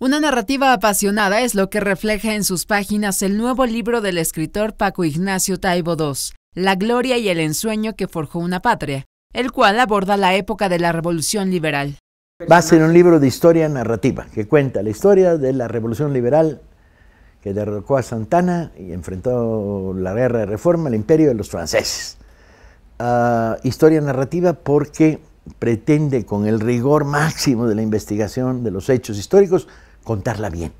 Una narrativa apasionada es lo que refleja en sus páginas el nuevo libro del escritor Paco Ignacio Taibo II, La gloria y el ensueño que forjó una patria, el cual aborda la época de la Revolución Liberal. Va a ser un libro de historia narrativa que cuenta la historia de la Revolución Liberal que derrocó a Santana y enfrentó la guerra de reforma, el imperio de los franceses. Ah, historia narrativa porque pretende con el rigor máximo de la investigación de los hechos históricos contarla bien,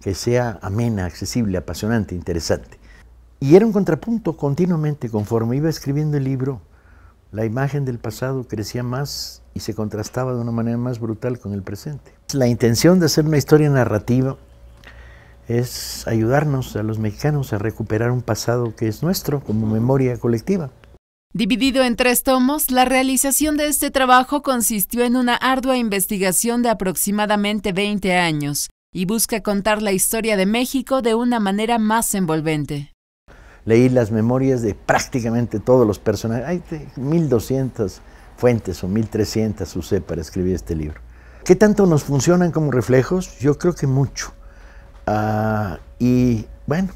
que sea amena, accesible, apasionante, interesante. Y era un contrapunto continuamente, conforme iba escribiendo el libro, la imagen del pasado crecía más y se contrastaba de una manera más brutal con el presente. La intención de hacer una historia narrativa es ayudarnos a los mexicanos a recuperar un pasado que es nuestro como memoria colectiva. Dividido en tres tomos, la realización de este trabajo consistió en una ardua investigación de aproximadamente 20 años y busca contar la historia de México de una manera más envolvente. Leí las memorias de prácticamente todos los personajes. Hay 1200 fuentes o 1300 usé para escribir este libro. ¿Qué tanto nos funcionan como reflejos? Yo creo que mucho. Ah, y bueno,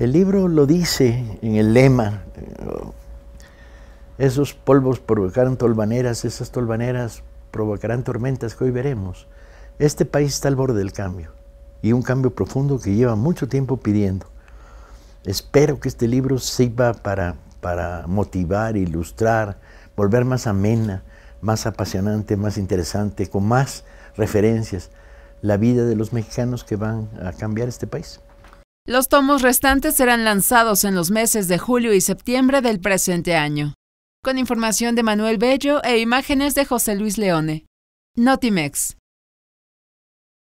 el libro lo dice en el lema esos polvos provocarán tolvaneras, esas tolvaneras provocarán tormentas que hoy veremos. Este país está al borde del cambio y un cambio profundo que lleva mucho tiempo pidiendo. Espero que este libro sirva para, para motivar, ilustrar, volver más amena, más apasionante, más interesante, con más referencias la vida de los mexicanos que van a cambiar este país. Los tomos restantes serán lanzados en los meses de julio y septiembre del presente año con información de Manuel Bello e imágenes de José Luis Leone. Notimex.